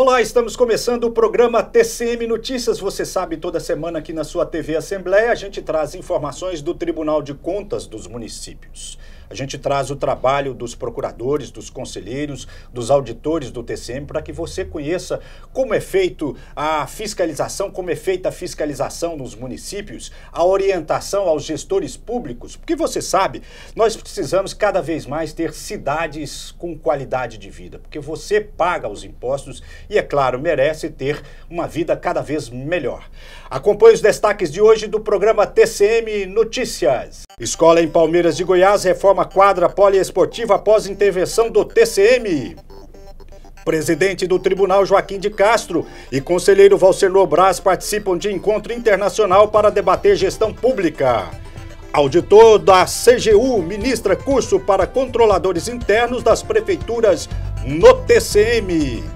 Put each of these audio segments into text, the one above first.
Olá, estamos começando o programa TCM Notícias. Você sabe, toda semana aqui na sua TV Assembleia a gente traz informações do Tribunal de Contas dos Municípios. A gente traz o trabalho dos procuradores, dos conselheiros, dos auditores do TCM para que você conheça como é feito a fiscalização, como é feita a fiscalização nos municípios, a orientação aos gestores públicos, porque você sabe, nós precisamos cada vez mais ter cidades com qualidade de vida, porque você paga os impostos e, é claro, merece ter uma vida cada vez melhor. Acompanhe os destaques de hoje do programa TCM Notícias. Escola em Palmeiras de Goiás reforma quadra poliesportiva após intervenção do TCM. Presidente do Tribunal Joaquim de Castro e conselheiro Valcelo Braz participam de encontro internacional para debater gestão pública. Auditor da CGU ministra curso para controladores internos das prefeituras no TCM.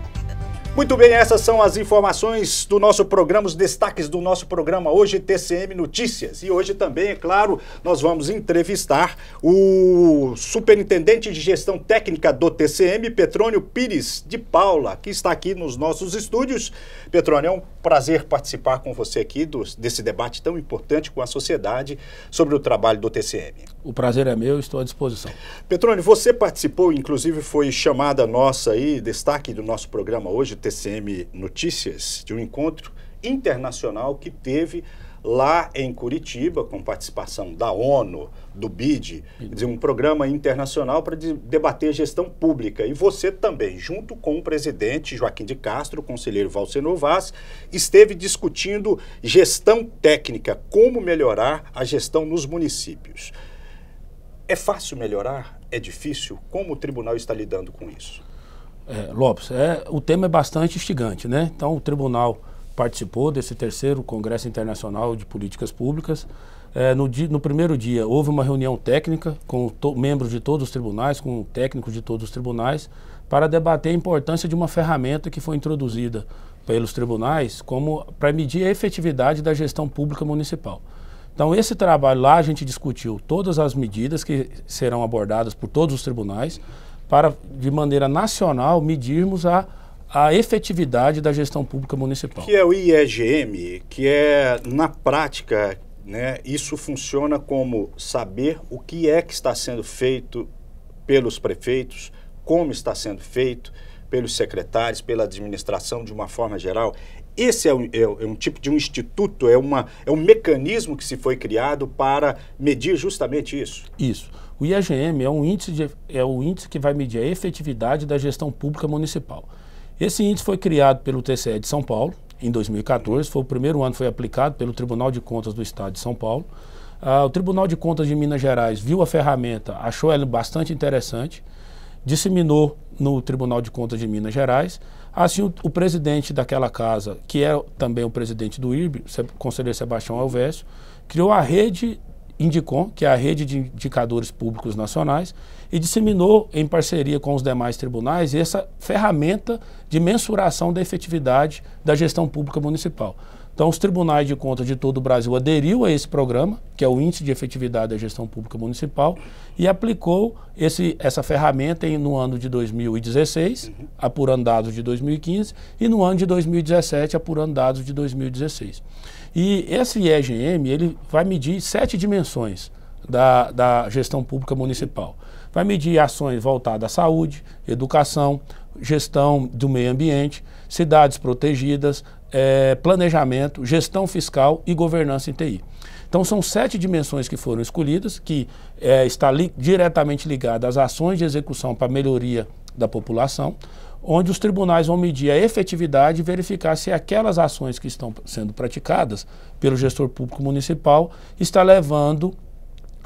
Muito bem, essas são as informações do nosso programa, os destaques do nosso programa hoje, TCM Notícias. E hoje também, é claro, nós vamos entrevistar o superintendente de gestão técnica do TCM, Petrônio Pires de Paula, que está aqui nos nossos estúdios. Petrônio, é um prazer participar com você aqui do, desse debate tão importante com a sociedade sobre o trabalho do TCM. O prazer é meu, estou à disposição. Petrone, você participou, inclusive foi chamada nossa aí, destaque do nosso programa hoje, TCM Notícias, de um encontro internacional que teve lá em Curitiba, com participação da ONU, do BID, de um programa internacional para de debater gestão pública. E você também, junto com o presidente Joaquim de Castro, o conselheiro Valceno Vaz, esteve discutindo gestão técnica, como melhorar a gestão nos municípios. É fácil melhorar? É difícil? Como o tribunal está lidando com isso? É, Lopes, é, o tema é bastante instigante, né? Então, o tribunal participou desse terceiro Congresso Internacional de Políticas Públicas. É, no, dia, no, primeiro dia, houve uma reunião técnica com membros de todos os tribunais, com técnicos de todos os tribunais, para debater a importância de uma ferramenta que foi introduzida pelos tribunais como para medir a efetividade da gestão pública municipal. Então, esse trabalho lá a gente discutiu todas as medidas que serão abordadas por todos os tribunais para, de maneira nacional, medirmos a, a efetividade da gestão pública municipal. Que é o IEGM, que é, na prática, né, isso funciona como saber o que é que está sendo feito pelos prefeitos, como está sendo feito, pelos secretários, pela administração de uma forma geral. Esse é um, é, é, um tipo de um instituto, é, uma, é um mecanismo que se foi criado para medir justamente isso? Isso. O IAGM é, um índice de, é o índice que vai medir a efetividade da gestão pública municipal. Esse índice foi criado pelo TCE de São Paulo, em 2014, foi o primeiro ano que foi aplicado pelo Tribunal de Contas do Estado de São Paulo. Ah, o Tribunal de Contas de Minas Gerais viu a ferramenta, achou ela bastante interessante, disseminou no Tribunal de Contas de Minas Gerais, Assim, o, o, presidente daquela casa, que é também o presidente do IRB, o conselheiro Sebastião Alvésio, criou a rede Indicom, que é a rede de indicadores públicos nacionais, e disseminou, em parceria com os demais tribunais, essa ferramenta de mensuração da efetividade da gestão pública municipal. Então, os tribunais de contas de todo o Brasil aderiu a esse programa, que é o Índice de Efetividade da Gestão Pública Municipal, e aplicou esse, essa ferramenta em, no ano de 2016, uhum. apurando dados de 2015, e no ano de 2017, apurando dados de 2016. E esse IEGM ele vai medir sete dimensões da, da gestão pública municipal. Vai medir ações voltadas à saúde, educação, gestão do meio ambiente, cidades protegidas, é, planejamento, gestão fiscal e governança em TI. Então são sete dimensões que foram escolhidas, que é, está li diretamente ligada às ações de execução para melhoria da população, onde os tribunais vão medir a efetividade e verificar se aquelas ações que estão sendo praticadas pelo gestor público municipal está levando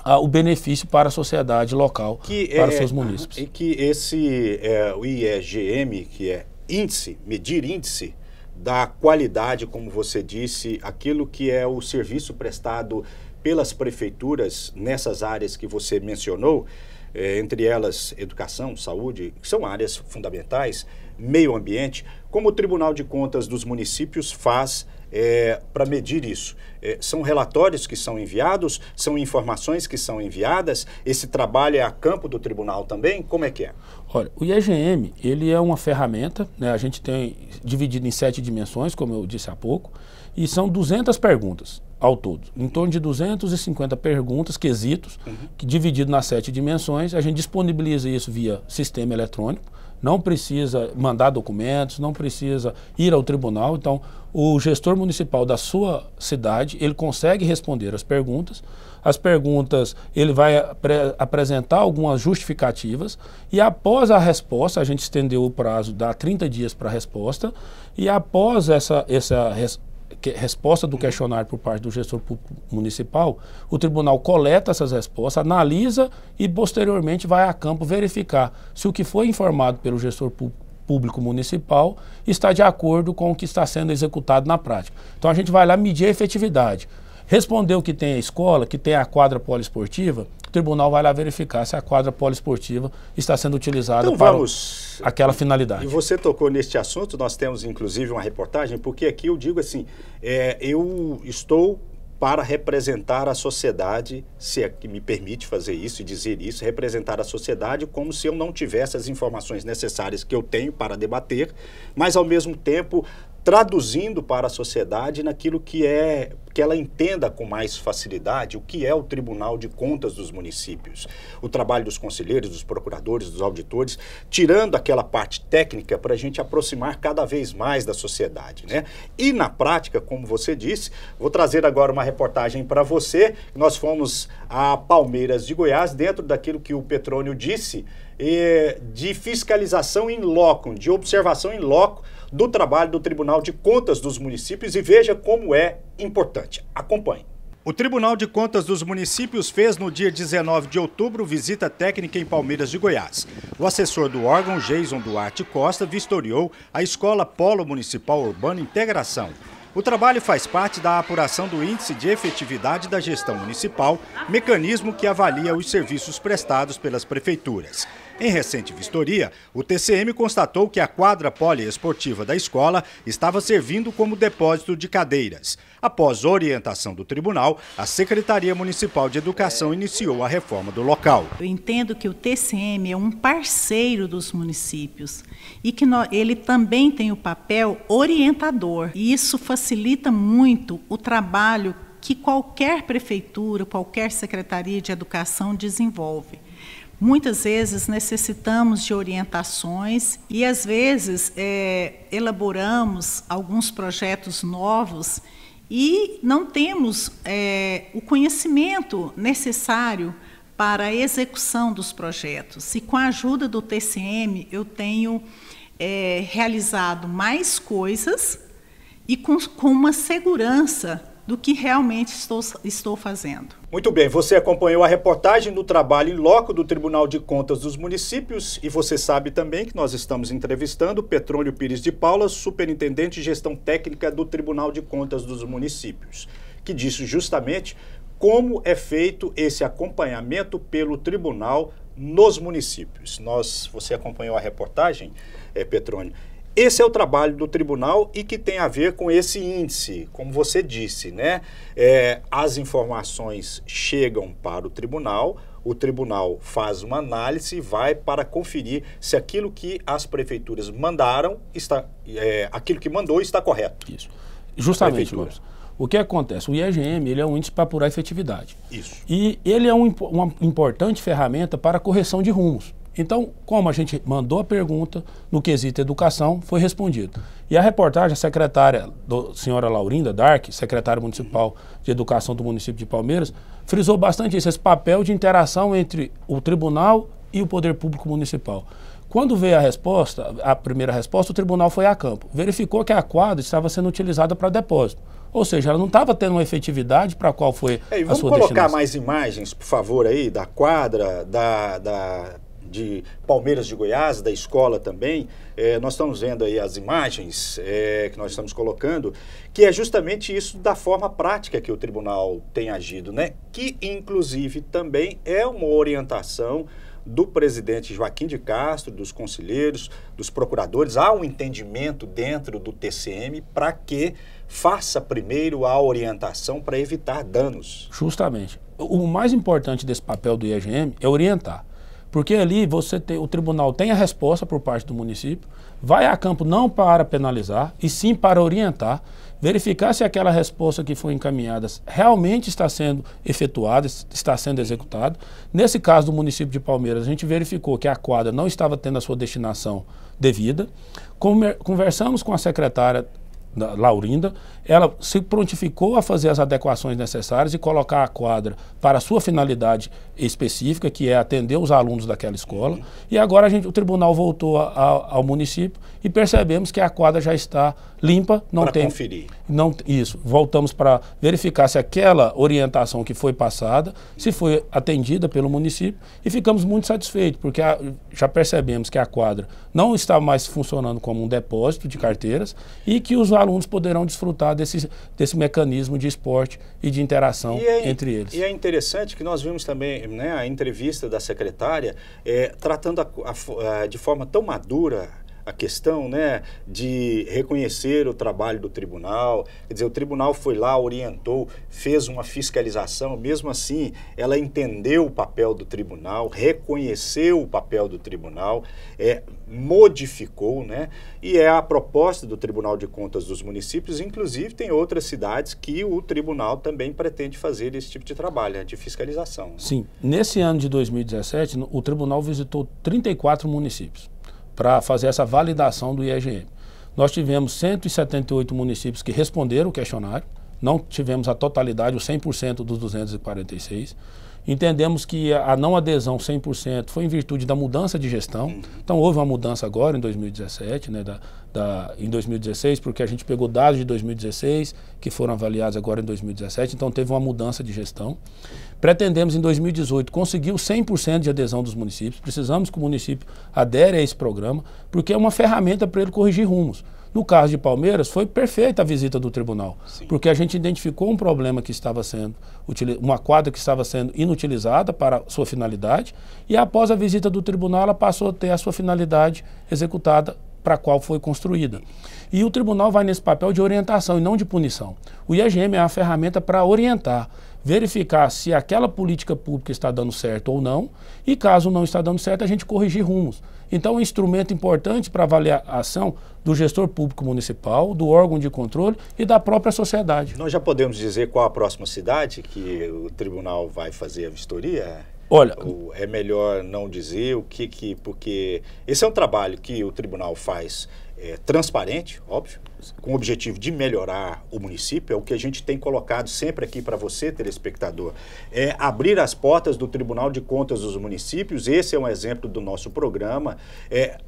a, o benefício para a sociedade local, que é para é, os seus municípios. E que esse é, o IEGM, que é índice, medir índice, da qualidade, como você disse, aquilo que é o serviço prestado pelas prefeituras nessas áreas que você mencionou, eh, entre elas educação, saúde, que são áreas fundamentais, meio ambiente, como o Tribunal de Contas dos Municípios faz é, para medir isso? É, são relatórios que são enviados? São informações que são enviadas? Esse trabalho é a campo do tribunal também? Como é que é? Olha, o IEGM, ele é uma ferramenta, né? a gente tem dividido em sete dimensões, como eu disse há pouco, e são 200 perguntas ao todo. Em torno de 250 perguntas, quesitos, uhum. que dividido nas sete dimensões, a gente disponibiliza isso via sistema eletrônico não precisa mandar documentos, não precisa ir ao tribunal. Então, o gestor municipal da sua cidade, ele consegue responder as perguntas. As perguntas, ele vai apresentar algumas justificativas e após a resposta, a gente estendeu o prazo, dá 30 dias para a resposta, e após essa, essa, que, resposta do questionário por parte do gestor público municipal, o tribunal coleta essas respostas, analisa e posteriormente vai a campo verificar se o que foi informado pelo gestor público municipal está de acordo com o que está sendo executado na prática. Então a gente vai lá medir a efetividade. Respondeu que tem a escola, que tem a quadra poliesportiva, o tribunal vai lá verificar se a quadra poliesportiva está sendo utilizada então, para vamos... aquela finalidade. E você tocou neste assunto, nós temos inclusive uma reportagem, porque aqui eu digo assim, é, eu estou para representar a sociedade, se é que me permite fazer isso e dizer isso, representar a sociedade como se eu não tivesse as informações necessárias que eu tenho para debater, mas ao mesmo tempo traduzindo para a sociedade naquilo que é que ela entenda com mais facilidade o que é o Tribunal de Contas dos municípios, o trabalho dos conselheiros, dos procuradores, dos auditores, tirando aquela parte técnica para a gente aproximar cada vez mais da sociedade, né? E na prática, como você disse, vou trazer agora uma reportagem para você. Nós fomos a Palmeiras de Goiás dentro daquilo que o Petrônio disse eh, de fiscalização em loco, de observação em loco do trabalho do Tribunal de Contas dos Municípios e veja como é importante. Acompanhe. O Tribunal de Contas dos Municípios fez no dia 19 de outubro visita técnica em Palmeiras de Goiás. O assessor do órgão, Jason Duarte Costa, vistoriou a Escola Polo Municipal Urbano Integração, o trabalho faz parte da apuração do Índice de Efetividade da Gestão Municipal, mecanismo que avalia os serviços prestados pelas prefeituras. Em recente vistoria, o TCM constatou que a quadra poliesportiva da escola estava servindo como depósito de cadeiras. Após orientação do tribunal, a Secretaria Municipal de Educação iniciou a reforma do local. Eu entendo que o TCM é um parceiro dos municípios e que ele também tem o papel orientador. E isso facilita muito o trabalho que qualquer prefeitura, qualquer secretaria de educação desenvolve. Muitas vezes necessitamos de orientações e, às vezes, é, elaboramos alguns projetos novos e não temos é, o conhecimento necessário para a execução dos projetos. E com a ajuda do TCM, eu tenho é, realizado mais coisas e com, com uma segurança do que realmente estou, estou fazendo. Muito bem, você acompanhou a reportagem do trabalho em loco do Tribunal de Contas dos Municípios e você sabe também que nós estamos entrevistando Petrônio Pires de Paula, superintendente de gestão técnica do Tribunal de Contas dos Municípios, que disse justamente como é feito esse acompanhamento pelo tribunal nos municípios. Nós, você acompanhou a reportagem, é, Petrônio, esse é o trabalho do tribunal e que tem a ver com esse índice, como você disse, né? É, as informações chegam para o tribunal, o tribunal faz uma análise e vai para conferir se aquilo que as prefeituras mandaram está, é, aquilo que mandou está correto. Isso. Justamente, Lopes. O que acontece? O IEGM ele é um índice para apurar efetividade. Isso. E ele é um, uma importante ferramenta para correção de rumos. Então, como a gente mandou a pergunta no quesito educação, foi respondido. E a reportagem, a secretária, do, senhora Laurinda Dark, secretária municipal de educação do município de Palmeiras, frisou bastante isso, esse papel de interação entre o tribunal e o poder público municipal. Quando veio a resposta, a primeira resposta, o tribunal foi a campo. Verificou que a quadra estava sendo utilizada para depósito. Ou seja, ela não estava tendo uma efetividade para qual foi a sua destinação. Vamos colocar mais imagens, por favor, aí, da quadra, da, da de Palmeiras de Goiás, da escola também, é, nós estamos vendo aí as imagens é, que nós estamos colocando, que é justamente isso da forma prática que o tribunal tem agido, né? Que, inclusive, também é uma orientação do presidente Joaquim de Castro, dos conselheiros, dos procuradores, há um entendimento dentro do TCM para que faça primeiro a orientação para evitar danos. Justamente. O mais importante desse papel do IAGM é orientar. Porque ali você tem, o tribunal tem a resposta por parte do município, vai a campo não para penalizar, e sim para orientar, verificar se aquela resposta que foi encaminhada realmente está sendo efetuada, está sendo executada. Nesse caso do município de Palmeiras, a gente verificou que a quadra não estava tendo a sua destinação devida. Conversamos com a secretária da Laurinda, ela se prontificou a fazer as adequações necessárias e colocar a quadra para a sua finalidade específica, que é atender os alunos daquela escola. E agora a gente, o tribunal voltou a, a, ao município e percebemos que a quadra já está limpa, não pra tem conferir. não isso. Voltamos para verificar se aquela orientação que foi passada se foi atendida pelo município e ficamos muito satisfeitos porque a, já percebemos que a quadra não está mais funcionando como um depósito de carteiras e que os alunos alunos poderão desfrutar desse, desse mecanismo de esporte e de interação e é, entre eles. E é interessante que nós vimos também né, a entrevista da secretária é, tratando a, a, a, eh, de forma tão madura a questão né, de reconhecer o trabalho do tribunal. Quer dizer, o tribunal foi lá, orientou, fez uma fiscalização, mesmo assim, ela entendeu o papel do tribunal, reconheceu o papel do tribunal, é, modificou, né? E é a proposta do Tribunal de Contas dos Municípios, inclusive tem outras cidades que o tribunal também pretende fazer esse tipo de trabalho, né, de fiscalização. Né. Sim. Nesse ano de 2017, o tribunal visitou 34 municípios para fazer essa validação do IEGM. Nós tivemos 178 municípios que responderam o questionário, não tivemos a totalidade, o 100% dos 246. Entendemos que a não adesão 100% foi em virtude da mudança de gestão. Uhum. Então houve uma mudança agora em 2017, né, da, da, em 2016, porque a gente pegou dados de 2016 que foram avaliados agora em 2017, então teve uma mudança de gestão. Pretendemos em 2018 conseguir o 100% de adesão dos municípios. Precisamos que o município adere a esse programa, porque é uma ferramenta para ele corrigir rumos. No caso de Palmeiras, foi perfeita a visita do tribunal, Sim. porque a gente identificou um problema que estava sendo, uma quadra que estava sendo inutilizada para sua finalidade, e após a visita do tribunal, ela passou a ter a sua finalidade executada para a qual foi construída. E o tribunal vai nesse papel de orientação e não de punição. O IAGM é uma ferramenta para orientar, verificar se aquela política pública está dando certo ou não, e caso não está dando certo, a gente corrigir rumos. Então, um instrumento importante para avaliar a ação do gestor público municipal, do órgão de controle e da própria sociedade. Nós já podemos dizer qual a próxima cidade que o tribunal vai fazer a vistoria? Olha, é melhor não dizer o que que porque esse é um trabalho que o tribunal faz é, transparente, óbvio, com o objetivo de melhorar o município, é o que a gente tem colocado sempre aqui para você, telespectador, é abrir as portas do Tribunal de Contas dos Municípios, esse é um exemplo do nosso programa, é,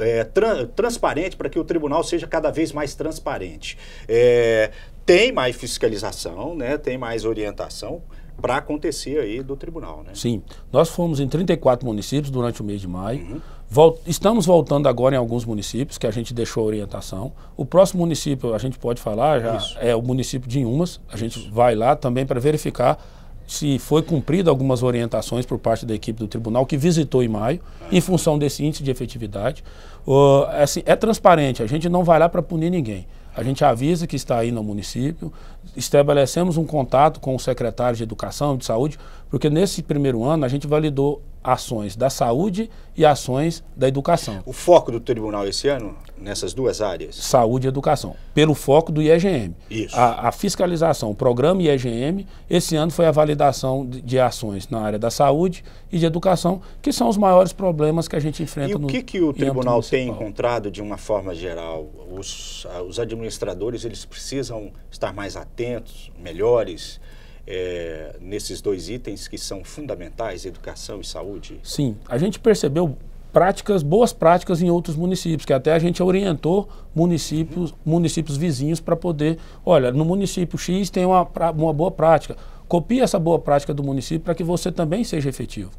é tra transparente para que o tribunal seja cada vez mais transparente. É, tem mais fiscalização, né? tem mais orientação, para acontecer aí do tribunal, né? Sim. Nós fomos em 34 municípios durante o mês de maio. Uhum. Vol estamos voltando agora em alguns municípios que a gente deixou a orientação. O próximo município a gente pode falar já Isso. é o município de Inhumas. A gente Isso. vai lá também para verificar se foi cumprida algumas orientações por parte da equipe do tribunal que visitou em maio, em função desse índice de efetividade. Uh, assim, é transparente, a gente não vai lá para punir ninguém a gente avisa que está aí no município, estabelecemos um contato com o secretário de Educação e de Saúde, porque nesse primeiro ano a gente validou ações da saúde e ações da educação. O foco do tribunal esse ano, nessas duas áreas? Saúde e educação, pelo foco do IEGM. Isso. A, a fiscalização, o programa IEGM, esse ano foi a validação de, de, ações na área da saúde e de educação, que são os maiores problemas que a gente enfrenta e no E o que, que o tribunal tem encontrado de uma forma geral? Os, os administradores, eles precisam estar mais atentos, melhores? é, nesses dois itens que são fundamentais, educação e saúde? Sim, a gente percebeu práticas, boas práticas em outros municípios, que até a gente orientou municípios, uhum. municípios vizinhos para poder, olha, no município X tem uma, uma boa prática, copie essa boa prática do município para que você também seja efetivo.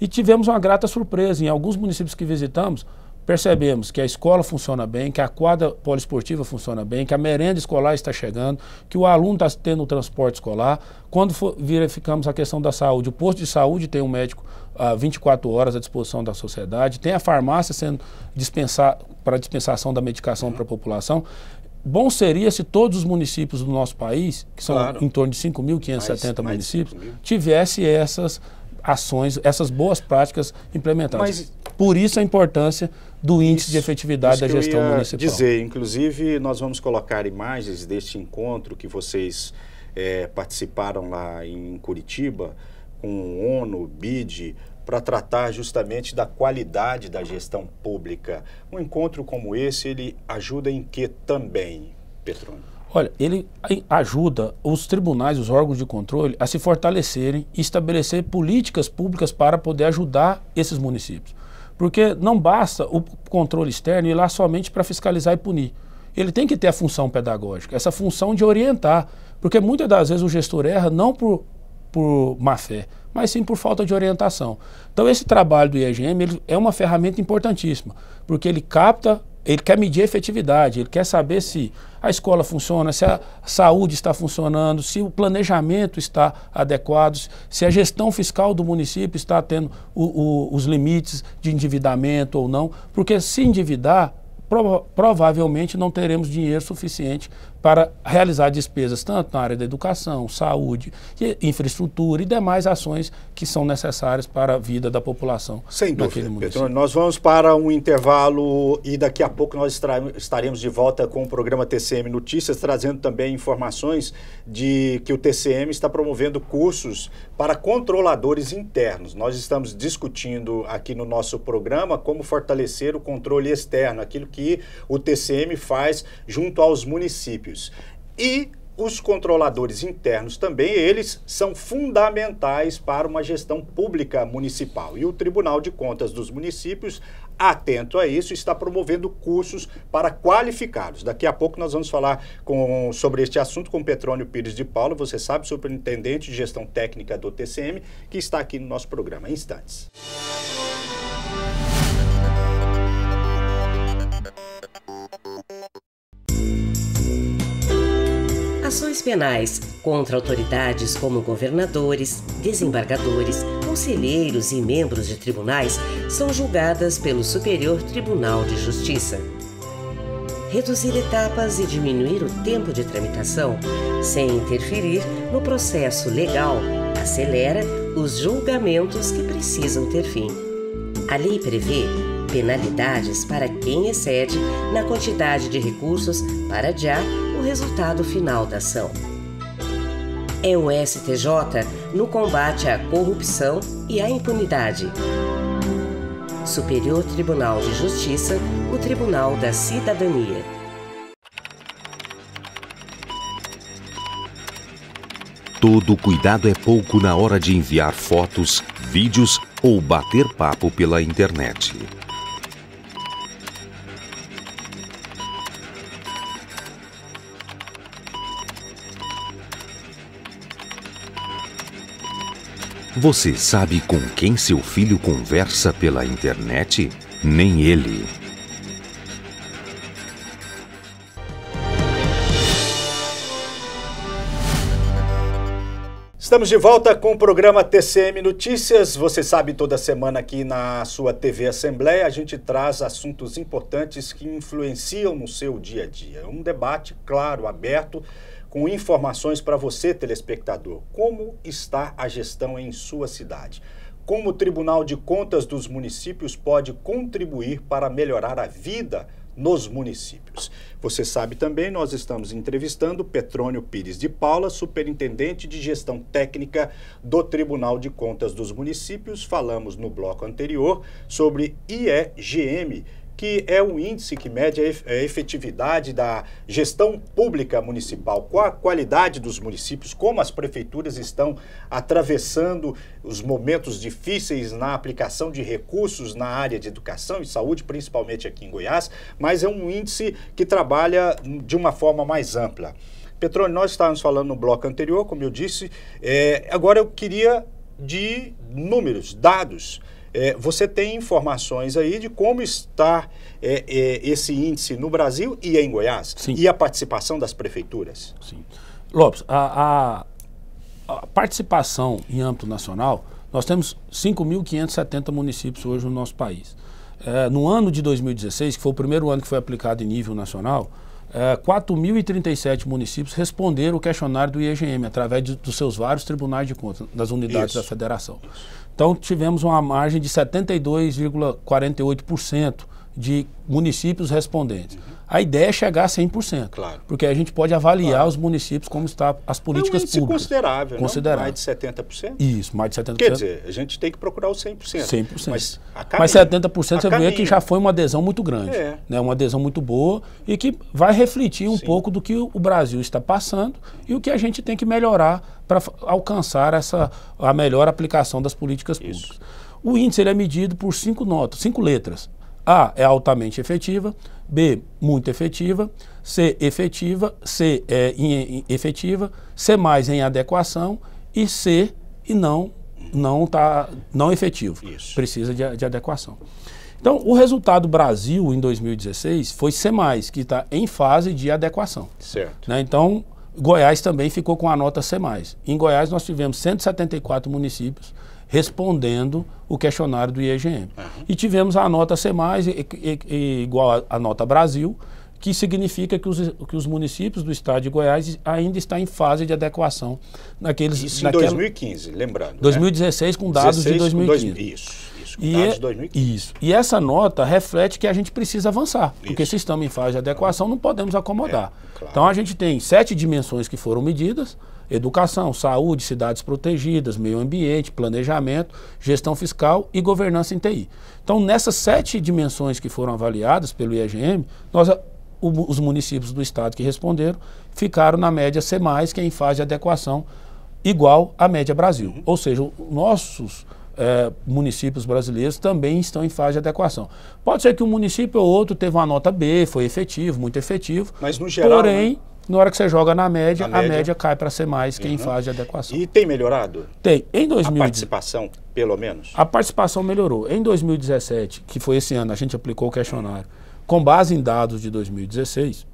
E tivemos uma grata surpresa, em alguns municípios que visitamos, percebemos que a escola funciona bem, que a quadra poliesportiva funciona bem, que a merenda escolar está chegando, que o aluno está tendo o transporte escolar. Quando for, verificamos a questão da saúde, o posto de saúde tem um médico ah, 24 horas à disposição da sociedade, tem a farmácia sendo dispensar, para dispensação da medicação para a população. Bom seria se todos os municípios do nosso país, que são claro. em torno de 5.570 municípios, tivessem tivesse essas ações, essas boas práticas implementadas. Mas, Por isso a importância do índice isso, de efetividade da gestão municipal. Dizer, inclusive, nós vamos colocar imagens deste encontro que vocês é, participaram lá em Curitiba com o ONU, BID, para tratar justamente da qualidade da gestão pública. Um encontro como esse, ele ajuda em que também, Petrônio? Olha, ele ajuda os tribunais, os órgãos de controle a se fortalecerem e estabelecer políticas públicas para poder ajudar esses municípios. Porque não basta o controle externo ir lá somente para fiscalizar e punir. Ele tem que ter a função pedagógica, essa função de orientar. Porque muitas das vezes o gestor erra não por, por má fé, mas sim por falta de orientação. Então, esse trabalho do IEGM é uma ferramenta importantíssima, porque ele capta ele quer medir a efetividade, ele quer saber se a escola funciona, se a saúde está funcionando, se o planejamento está adequado, se a gestão fiscal do município está tendo o, o, os limites de endividamento ou não. Porque se endividar, prova provavelmente não teremos dinheiro suficiente para realizar despesas tanto na área da educação, saúde, infraestrutura e demais ações que são necessárias para a vida da população. Sem dúvida, Pedro. Nós vamos para um intervalo e daqui a pouco nós estaremos de volta com o programa TCM Notícias, trazendo também informações de que o TCM está promovendo cursos para controladores internos. Nós estamos discutindo aqui no nosso programa como fortalecer o controle externo, aquilo que o TCM faz junto aos municípios. E os controladores internos também, eles são fundamentais para uma gestão pública municipal. E o Tribunal de Contas dos Municípios, atento a isso, está promovendo cursos para qualificados. Daqui a pouco nós vamos falar com, sobre este assunto com Petrônio Pires de Paulo, você sabe, superintendente de gestão técnica do TCM, que está aqui no nosso programa. Instantes. Ações penais contra autoridades como governadores, desembargadores, conselheiros e membros de tribunais são julgadas pelo Superior Tribunal de Justiça. Reduzir etapas e diminuir o tempo de tramitação, sem interferir no processo legal, acelera os julgamentos que precisam ter fim. A lei prevê penalidades para quem excede na quantidade de recursos para adiar o resultado final da ação. É o STJ no combate à corrupção e à impunidade. Superior Tribunal de Justiça, o Tribunal da Cidadania. Todo cuidado é pouco na hora de enviar fotos, vídeos ou bater papo pela internet. Você sabe com quem seu filho conversa pela internet? Nem ele. Estamos de volta com o programa TCM Notícias. Você sabe, toda semana aqui na sua TV Assembleia, a gente traz assuntos importantes que influenciam no seu dia a dia. Um debate claro, aberto com informações para você, telespectador. Como está a gestão em sua cidade? Como o Tribunal de Contas dos Municípios pode contribuir para melhorar a vida nos municípios. Você sabe também, nós estamos entrevistando Petrônio Pires de Paula, superintendente de gestão técnica do Tribunal de Contas dos Municípios. Falamos no bloco anterior sobre IEGM, que é um índice que mede a efetividade da gestão pública municipal, qual a qualidade dos municípios, como as prefeituras estão atravessando os momentos difíceis na aplicação de recursos na área de educação e saúde, principalmente aqui em Goiás, mas é um índice que trabalha de uma forma mais ampla. Petrone, nós estávamos falando no bloco anterior, como eu disse, é, agora eu queria de números, dados é, você tem informações aí de como está é, é, esse índice no Brasil e em Goiás? Sim. E a participação das prefeituras? Sim. Lopes, a, a, a participação em âmbito nacional, nós temos 5.570 municípios hoje no nosso país. É, no ano de 2016, que foi o primeiro ano que foi aplicado em nível nacional, 4.037 eh, municípios responderam o questionário do IEGM através de, dos seus vários tribunais de contas, das unidades Isso. da federação. Então tivemos uma margem de 72,48% de municípios respondentes. Uhum. A ideia é chegar a 100%, claro. porque a gente pode avaliar claro. os municípios como estão as políticas é um públicas. considerável, né? considerável. mais de 70%. Isso, mais de 70%. Quer dizer, a gente tem que procurar o 100%. 100%. Mas, mas 70% você caminho. vê que já foi uma adesão muito grande, é. né? uma adesão muito boa e que vai refletir um Sim. pouco do que o Brasil está passando e o que a gente tem que melhorar para alcançar essa, a melhor aplicação das políticas públicas. Isso. O índice ele é medido por cinco notas, cinco letras. A, é altamente efetiva, B, muito efetiva, C, efetiva, C, é in, in, efetiva, C mais em adequação e C, e não, não, tá, não efetivo. Isso. Precisa de, de adequação. Então, o resultado Brasil em 2016 foi C, que está em fase de adequação. Certo. Né? Então, Goiás também ficou com a nota C. Em Goiás, nós tivemos 174 municípios respondendo o questionário do IEGM. Uhum. E tivemos a nota C+, igual à nota Brasil, que significa que os, que os municípios do estado de Goiás ainda estão em fase de adequação. Naqueles, isso naquela, em 2015, lembrando. 2016 né? com dados de 2015. dois, isso, isso, com e dados é de 2015. Isso. E essa nota reflete que a gente precisa avançar, isso. porque se estamos em fase de adequação, não podemos acomodar. É, claro. Então a gente tem sete dimensões que foram medidas, educação, saúde, cidades protegidas, meio ambiente, planejamento, gestão fiscal e governança em TI. Então, nessas sete dimensões que foram avaliadas pelo IEGM, nós, o, os municípios do estado que responderam ficaram na média C, que é em fase de adequação igual à média Brasil. Uhum. Ou seja, nossos é, municípios brasileiros também estão em fase de adequação. Pode ser que um município ou outro teve uma nota B, foi efetivo, muito efetivo. Mas no geral. Porém, né? Na hora que você joga na média, a média, média cai para ser mais quem uhum. faz de adequação. E tem melhorado? Tem. Em 2000, a participação, pelo menos? A participação melhorou. Em 2017, que foi esse ano, a gente aplicou o questionário. Com base em dados de 2016,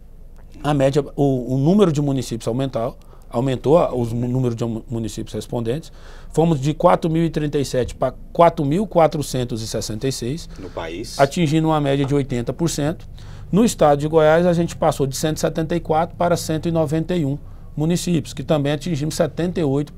a média, o, o número de municípios aumentou, aumentou o número de municípios respondentes. Fomos de 4.037 para 4.466. No país. Atingindo uma média de 80%. No estado de Goiás, a gente passou de 174 para 191 municípios, que também atingimos 78%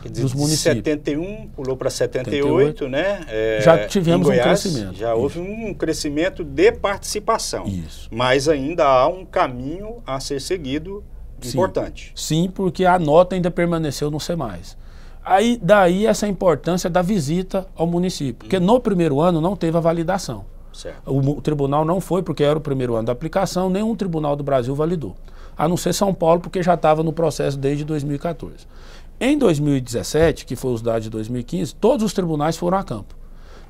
dizer, dos municípios. 71 pulou para 78, 78, né? É, já tivemos Goiás, um crescimento. Já houve Isso. um crescimento de participação. Isso. Mas ainda há um caminho a ser seguido importante. Sim, sim porque a nota ainda permaneceu no ser mais. Aí daí essa importância da visita ao município, porque hum. no primeiro ano não teve a validação. O, o tribunal não foi porque era o primeiro ano da aplicação, nenhum tribunal do Brasil validou. A não ser São Paulo, porque já estava no processo desde 2014. Em 2017, que foi os dados de 2015, todos os tribunais foram a campo.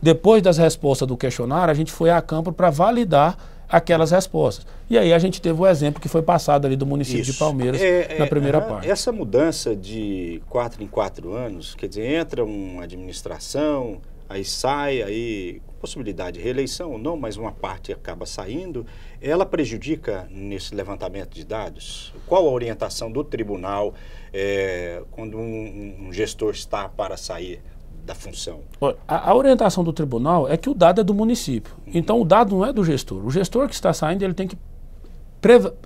Depois das respostas do questionário, a gente foi a campo para validar aquelas respostas. E aí a gente teve o exemplo que foi passado ali do município Isso. de Palmeiras é, é, na primeira é, parte. Essa mudança de quatro em quatro anos, quer dizer, entra uma administração, aí sai, aí possibilidade de reeleição ou não, mas uma parte acaba saindo, ela prejudica nesse levantamento de dados? Qual a orientação do tribunal é, quando um, um, gestor está para sair da função? A, a, orientação do tribunal é que o dado é do município. Uhum. Então o dado não é do gestor. O gestor que está saindo ele tem que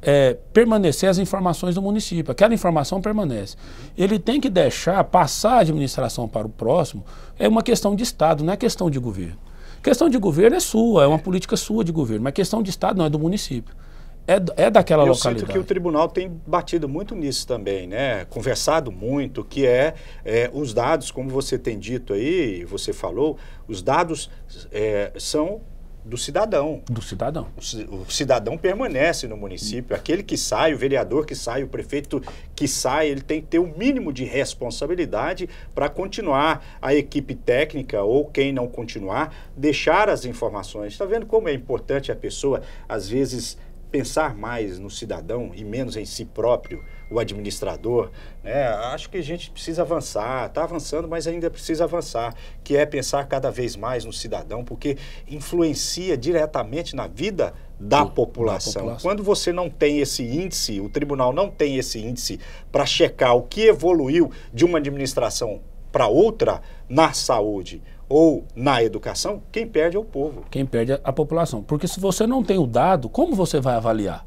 é, permanecer as informações do município. Aquela informação permanece. Uhum. Ele tem que deixar passar a administração para o próximo. É uma questão de Estado, não é questão de governo. Questão de governo é sua, é uma política sua de governo, mas questão de Estado não, é do município. É, é daquela Eu localidade. Eu sinto que o tribunal tem batido muito nisso também, né? Conversado muito, que é, é os dados, como você tem dito aí, você falou, os dados é, são do cidadão. Do cidadão. O cidadão permanece no município. Aquele que sai, o vereador que sai, o prefeito que sai, ele tem que ter o um mínimo de responsabilidade para continuar a equipe técnica ou quem não continuar, deixar as informações. Está vendo como é importante a pessoa, às vezes, pensar mais no cidadão e menos em si próprio? o administrador. Né? Acho que a gente precisa avançar, está avançando, mas ainda precisa avançar, que é pensar cada vez mais no cidadão, porque influencia diretamente na vida da, Do, população. da população. Quando você não tem esse índice, o tribunal não tem esse índice para checar o que evoluiu de uma administração para outra na saúde, ou na educação, quem perde é o povo. Quem perde é a população. Porque se você não tem o dado, como você vai avaliar?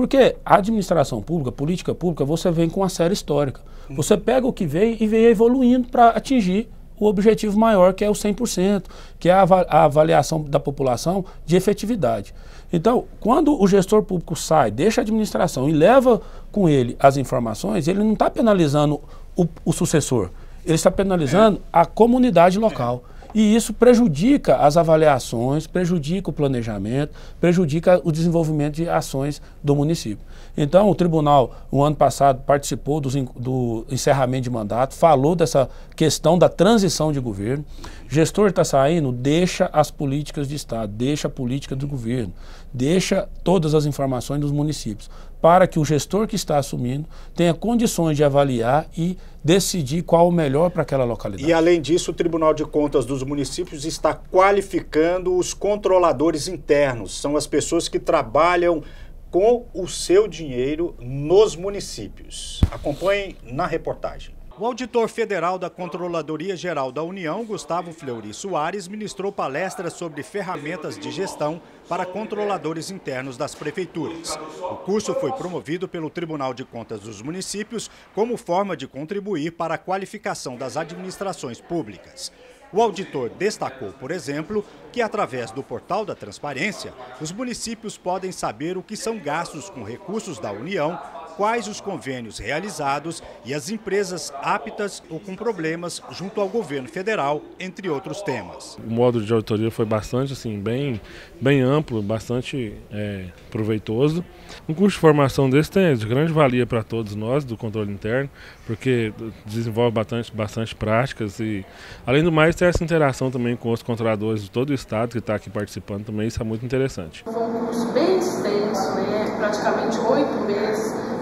Porque a administração pública, política pública, você vem com uma série histórica. Uhum. Você pega o que vem e vem evoluindo para atingir o objetivo maior, que é o 100%, que é a avaliação da população de efetividade. Então, quando o gestor público sai, deixa a administração e leva com ele as informações, ele não está penalizando o, o, sucessor, ele está penalizando é. a comunidade local. É. E isso prejudica as avaliações, prejudica o planejamento, prejudica o desenvolvimento de ações do município. Então, o tribunal, o ano passado, participou do, do encerramento de mandato, falou dessa questão da transição de governo. Gestor está saindo, deixa as políticas de Estado, deixa a política do governo, deixa todas as informações dos municípios, para que o gestor que está assumindo tenha condições de avaliar e decidir qual o melhor para aquela localidade. E além disso, o Tribunal de Contas dos Municípios está qualificando os controladores internos, são as pessoas que trabalham com o seu dinheiro nos municípios. Acompanhem na reportagem. O auditor federal da Controladoria Geral da União, Gustavo Fleury Soares, ministrou palestras sobre ferramentas de gestão para controladores internos das prefeituras. O curso foi promovido pelo Tribunal de Contas dos Municípios como forma de contribuir para a qualificação das administrações públicas. O auditor destacou, por exemplo, que através do portal da transparência, os municípios podem saber o que são gastos com recursos da União quais os convênios realizados e as empresas aptas ou com problemas junto ao governo federal, entre outros temas. O modo de auditoria foi bastante, assim, bem, bem amplo, bastante é, proveitoso. Um curso de formação desse tem de grande valia para todos nós do controle interno, porque desenvolve bastante, bastante práticas e, além do mais, tem essa interação também com os controladores de todo o estado que está aqui participando também, isso é muito interessante. Foi um curso bem extenso, né? praticamente oito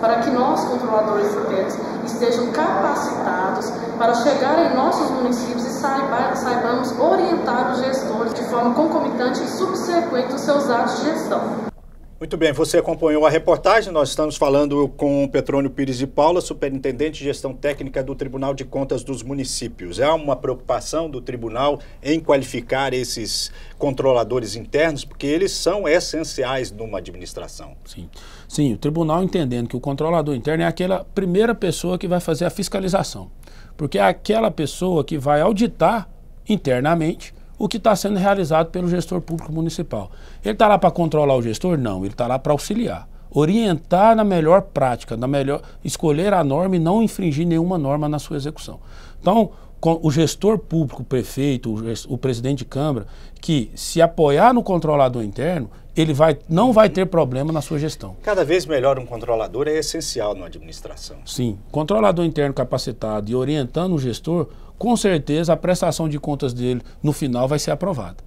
para que nós, controladores internos, estejam capacitados para chegar em nossos municípios e saiba, saibamos orientar os gestores de forma concomitante e subsequente os seus atos de gestão. Muito bem, você acompanhou a reportagem. Nós estamos falando com Petrônio Pires de Paula, superintendente de gestão técnica do Tribunal de Contas dos Municípios. É uma preocupação do tribunal em qualificar esses controladores internos, porque eles são essenciais numa administração. Sim. Sim, o tribunal entendendo que o controlador interno é aquela primeira pessoa que vai fazer a fiscalização, porque é aquela pessoa que vai auditar internamente o que está sendo realizado pelo gestor público municipal. Ele está lá para controlar o gestor? Não, ele está lá para auxiliar orientar na melhor prática, na melhor escolher a norma e não infringir nenhuma norma na sua execução. Então, o gestor público, o prefeito, o, o presidente de câmara, que se apoiar no controlador interno, ele vai, não vai ter problema na sua gestão. Cada vez melhor um controlador é essencial na administração. Sim, controlador interno capacitado e orientando o gestor, com certeza a prestação de contas dele no final vai ser aprovada.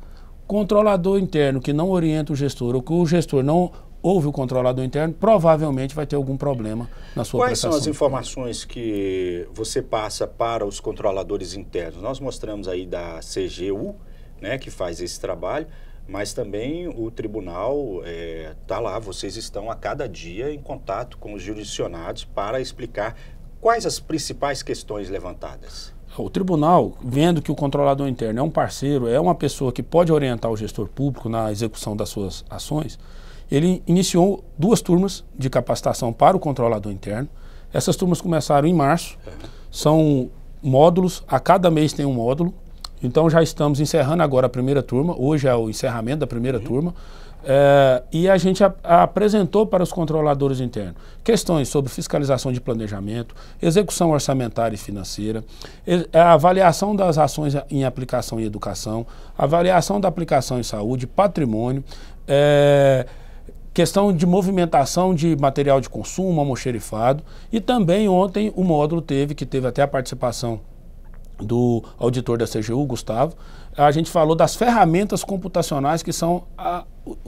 Controlador interno que não orienta o gestor ou que o gestor não ouve o controlador interno, provavelmente vai ter algum problema na sua Quais são as informações que você passa para os controladores internos? Nós mostramos aí da CGU, né, que faz esse trabalho mas também o tribunal está é, tá lá, vocês estão a cada dia em contato com os jurisdicionados para explicar quais as principais questões levantadas. O tribunal, vendo que o controlador interno é um parceiro, é uma pessoa que pode orientar o gestor público na execução das suas ações, ele iniciou duas turmas de capacitação para o controlador interno. Essas turmas começaram em março, são módulos, a cada mês tem um módulo. Então já estamos encerrando agora a primeira turma, hoje é o encerramento da primeira uhum. turma, é, e a gente a, a apresentou para os controladores internos questões sobre fiscalização de planejamento, execução orçamentária e financeira, a é, avaliação das ações em aplicação em educação, avaliação da aplicação em saúde, patrimônio, é, questão de movimentação de material de consumo, almoxerifado, e também ontem o módulo teve, que teve até a participação do auditor da CGU, Gustavo, a gente falou das ferramentas computacionais que são a,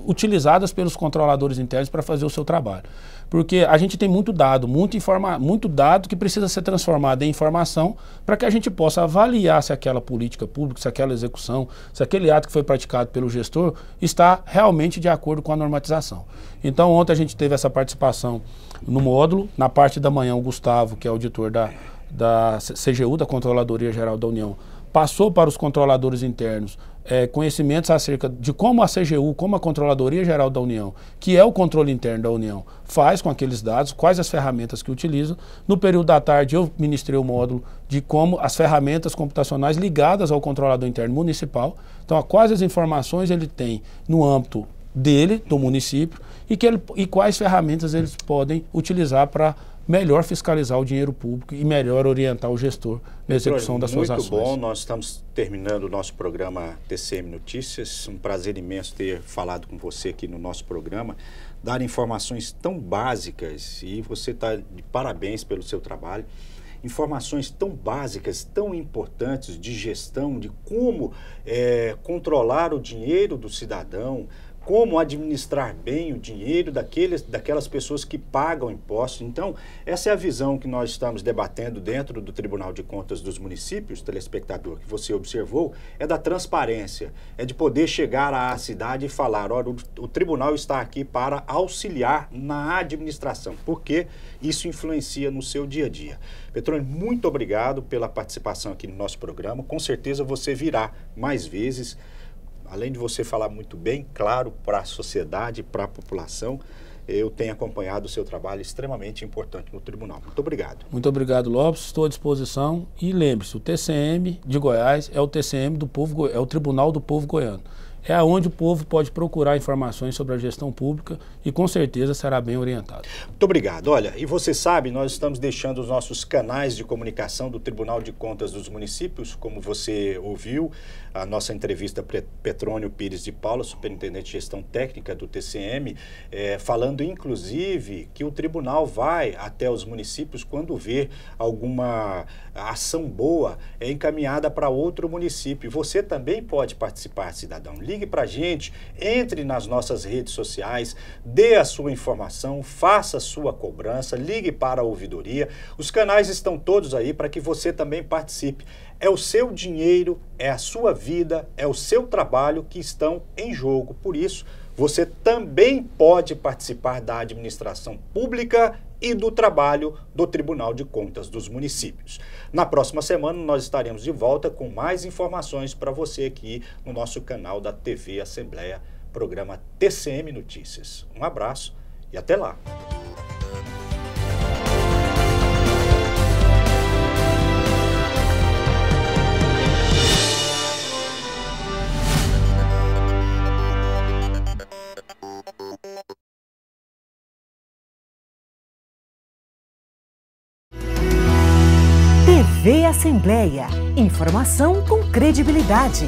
utilizadas pelos controladores internos para fazer o seu trabalho. Porque a gente tem muito dado, muito, informa muito dado que precisa ser transformado em informação para que a gente possa avaliar se aquela política pública, se aquela execução, se aquele ato que foi praticado pelo gestor está realmente de acordo com a normatização. Então, ontem a gente teve essa participação no módulo. Na parte da manhã, o Gustavo, que é auditor da, da CGU, da Controladoria Geral da União, passou para os controladores internos é, conhecimentos acerca de como a CGU, como a Controladoria Geral da União, que é o controle interno da União, faz com aqueles dados, quais as ferramentas que utiliza. No período da tarde, eu ministrei o módulo de como as ferramentas computacionais ligadas ao controlador interno municipal. Então, quais as informações ele tem no âmbito dele, do município, e, que ele, e quais ferramentas eles podem utilizar para melhor fiscalizar o dinheiro público e melhor orientar o gestor na execução das suas ações. Muito bom, nós estamos terminando o nosso programa TCM Notícias. Um prazer imenso ter falado com você aqui no nosso programa, dar informações tão básicas e você está de parabéns pelo seu trabalho. Informações tão básicas, tão importantes de gestão, de como é, controlar o dinheiro do cidadão, como administrar bem o dinheiro daqueles, daquelas pessoas que pagam impostos. Então, essa é a visão que nós estamos debatendo dentro do Tribunal de Contas dos Municípios, telespectador, que você observou, é da transparência, é de poder chegar à cidade e falar, olha, o, o tribunal está aqui para auxiliar na administração, porque isso influencia no seu dia a dia. Petrone, muito obrigado pela participação aqui no nosso programa. Com certeza você virá mais vezes além de você falar muito bem, claro, para a sociedade, para a população, eu tenho acompanhado o seu trabalho extremamente importante no tribunal. Muito obrigado. Muito obrigado, Lopes. Estou à disposição. E lembre-se, o TCM de Goiás é o TCM do povo, é o Tribunal do Povo Goiano. É onde o povo pode procurar informações sobre a gestão pública e com certeza será bem orientado. Muito obrigado. Olha, e você sabe, nós estamos deixando os nossos canais de comunicação do Tribunal de Contas dos Municípios, como você ouviu, a nossa entrevista Petrônio Pires de Paula, superintendente de gestão técnica do TCM, é, falando inclusive que o tribunal vai até os municípios quando vê alguma ação boa é encaminhada para outro município. Você também pode participar, cidadão. Ligue para a gente, entre nas nossas redes sociais, dê a sua informação, faça a sua cobrança, ligue para a ouvidoria. Os canais estão todos aí para que você também participe. É o seu dinheiro, é a sua vida, é o seu trabalho que estão em jogo. Por isso, você também pode participar da administração pública e do trabalho do Tribunal de Contas dos Municípios. Na próxima semana, nós estaremos de volta com mais informações para você aqui no nosso canal da TV Assembleia, programa TCM Notícias. Um abraço e até lá! TV Assembleia. Informação com credibilidade.